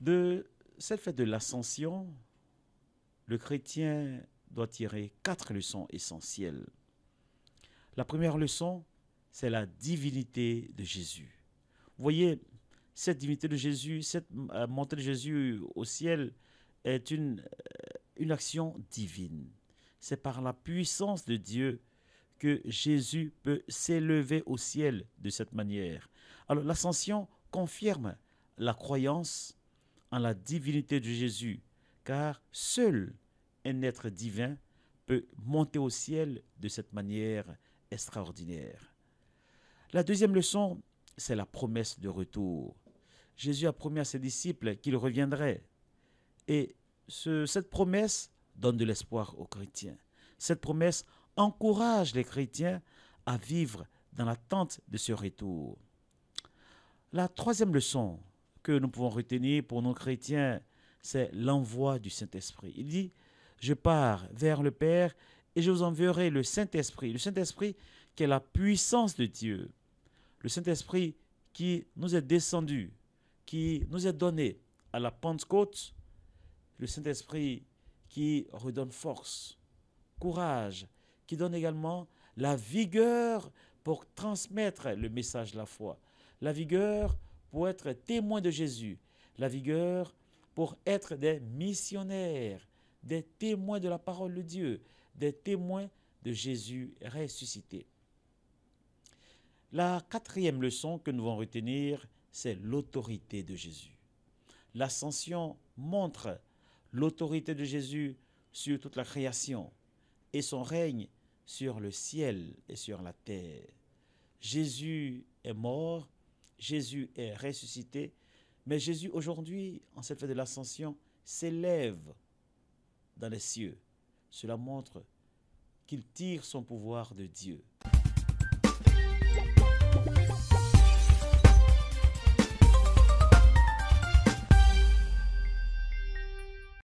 De cette fête de l'ascension, le chrétien doit tirer quatre leçons essentielles. La première leçon, c'est la divinité de Jésus. Vous voyez, cette divinité de Jésus, cette euh, montée de Jésus au ciel est une, euh, une action divine. C'est par la puissance de Dieu que Jésus peut s'élever au ciel de cette manière. Alors l'ascension confirme la croyance la divinité de Jésus, car seul un être divin peut monter au ciel de cette manière extraordinaire. La deuxième leçon, c'est la promesse de retour. Jésus a promis à ses disciples qu'il reviendrait. Et cette promesse donne de l'espoir aux chrétiens. Cette promesse encourage les chrétiens à vivre dans l'attente de ce retour. La troisième leçon, que nous pouvons retenir pour nos chrétiens, c'est l'envoi du Saint-Esprit. Il dit, je pars vers le Père et je vous enverrai le Saint-Esprit. Le Saint-Esprit qui est la puissance de Dieu. Le Saint-Esprit qui nous est descendu, qui nous est donné à la Pentecôte. Le Saint-Esprit qui redonne force, courage, qui donne également la vigueur pour transmettre le message de la foi. La vigueur pour être témoins de Jésus, la vigueur pour être des missionnaires, des témoins de la parole de Dieu, des témoins de Jésus ressuscité. La quatrième leçon que nous allons retenir, c'est l'autorité de Jésus. L'ascension montre l'autorité de Jésus sur toute la création et son règne sur le ciel et sur la terre. Jésus est mort Jésus est ressuscité, mais Jésus aujourd'hui, en cette fête de l'ascension, s'élève dans les cieux. Cela montre qu'il tire son pouvoir de Dieu.